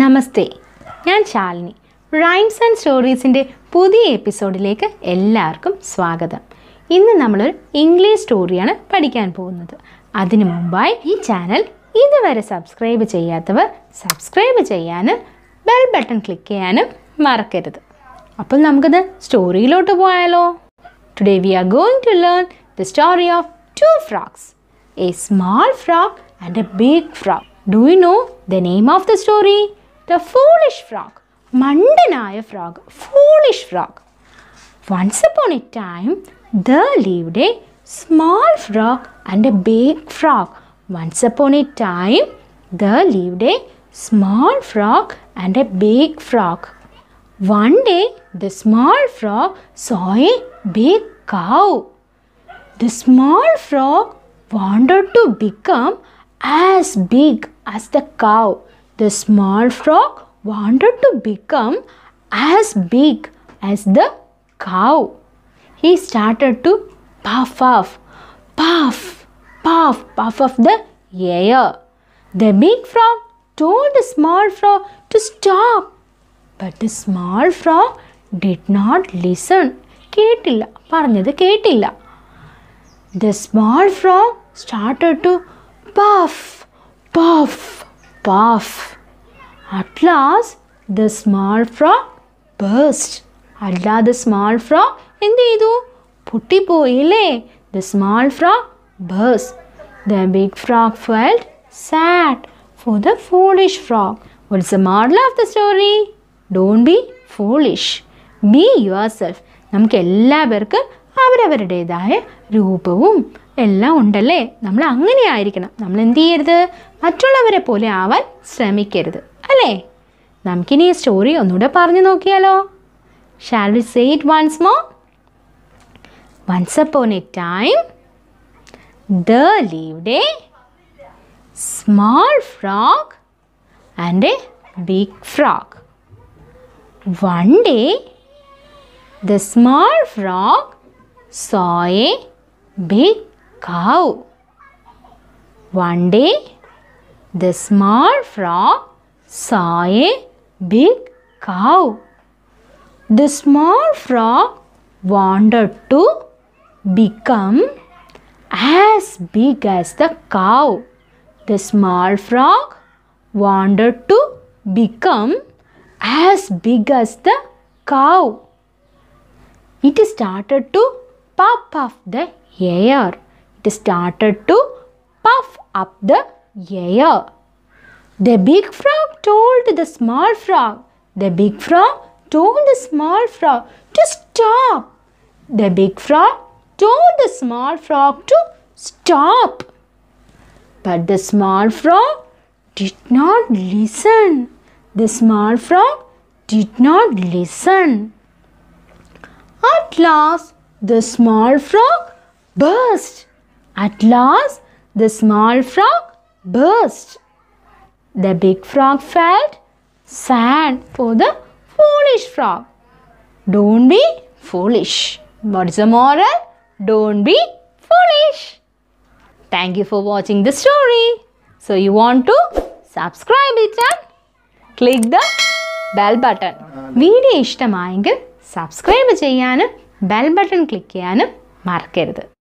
നമസ്തേ ഞാൻ Shalini rhymes and സ്റ്റോറീസിൻ്റെ പുതിയ എപ്പിസോഡിലേക്ക് എല്ലാവർക്കും സ്വാഗതം ഇന്ന് നമ്മളൊരു ഇംഗ്ലീഷ് സ്റ്റോറിയാണ് പഠിക്കാൻ പോകുന്നത് അതിനു മുമ്പായി ഈ ചാനൽ ഇതുവരെ സബ്സ്ക്രൈബ് ചെയ്യാത്തവർ സബ്സ്ക്രൈബ് ചെയ്യാനും ബെൽ ബട്ടൺ ക്ലിക്ക് ചെയ്യാനും മറക്കരുത് അപ്പോൾ നമുക്കത് സ്റ്റോറിയിലോട്ട് പോയാലോ today we are going to learn the story of two frogs a small frog and a big frog do you know the name of the story the foolish frog. Mandanaya frog. Foolish frog. Once upon a time, there lived a small frog and a big frog. Once upon a time, there lived a small frog and a big frog. One day, the small frog saw a big cow. The small frog wanted to become as big as the cow. The small frog wanted to become as big as the cow. He started to puff puff, puff, puff, puff of the air. The big frog told the small frog to stop. But the small frog did not listen. കേട്ടില്ല പറഞ്ഞത് കേട്ടില്ല the small frog started to puff puff puff. At last, the small frog burst. At last, the small frog എന്ത് പൊട്ടി പോയില്ലേ the small frog burst the big frog felt sad for the foolish frog what's the moral of the story don't be foolish be yourself നമുക്ക് എല്ലാ പേർക്കും അവരവരുടേതായ രൂപവും എല്ലാം ഉണ്ടല്ലേ നമ്മൾ അങ്ങനെ ആയിരിക്കണം നമ്മൾ എന്ത് ചെയ്യരുത് മറ്റുള്ളവരെ പോലെ ആവാൻ ശ്രമിക്കരുത് അല്ലേ നമുക്കിനി ഈ സ്റ്റോറി ഒന്നുകൂടെ പറഞ്ഞു നോക്കിയാലോ shall we say it once more once upon a time there lived a small frog and a big frog one day the small frog saw a big cow. One day, the small frog saw a big cow. The small frog wanted to become as big as the cow. The small frog wanted to become as big as the cow. It started to puff off the air. They started to puff up the air. The big frog told the small frog. The big frog told the small frog to stop. The big frog told the small frog to stop. But the small frog did not listen. The small frog did not listen. At last, the small frog burst. At last, the small frog burst. The big frog felt sad for the foolish frog. Don't be foolish. What is the moral? Don't be foolish. Thank you for watching the story. So you want to subscribe it and click the bell button. Video to subscribe ചെയ്യാനും bell click click ചെയ്യാനും മറക്കരുത്